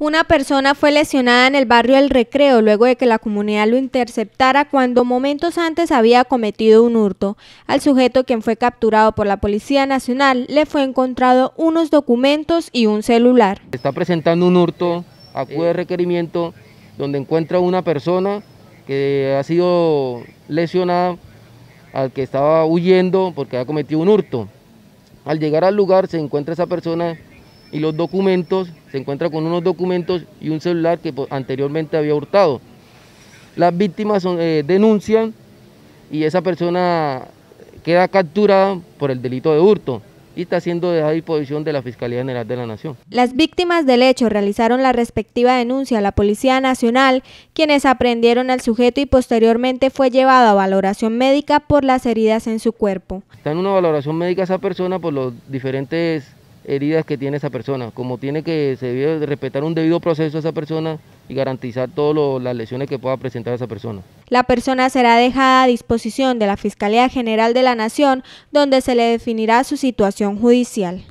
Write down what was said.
Una persona fue lesionada en el barrio El Recreo luego de que la comunidad lo interceptara cuando momentos antes había cometido un hurto. Al sujeto, quien fue capturado por la Policía Nacional, le fue encontrado unos documentos y un celular. Está presentando un hurto, acude de requerimiento, donde encuentra una persona que ha sido lesionada al que estaba huyendo porque había cometido un hurto. Al llegar al lugar se encuentra esa persona y los documentos, se encuentra con unos documentos y un celular que anteriormente había hurtado. Las víctimas eh, denuncian y esa persona queda capturada por el delito de hurto y está siendo dejada a disposición de la Fiscalía General de la Nación. Las víctimas del hecho realizaron la respectiva denuncia a la Policía Nacional, quienes aprendieron al sujeto y posteriormente fue llevado a valoración médica por las heridas en su cuerpo. Está en una valoración médica esa persona por los diferentes heridas que tiene esa persona. Como tiene que, se debe respetar un debido proceso a esa persona y garantizar todas las lesiones que pueda presentar esa persona. La persona será dejada a disposición de la Fiscalía General de la Nación, donde se le definirá su situación judicial.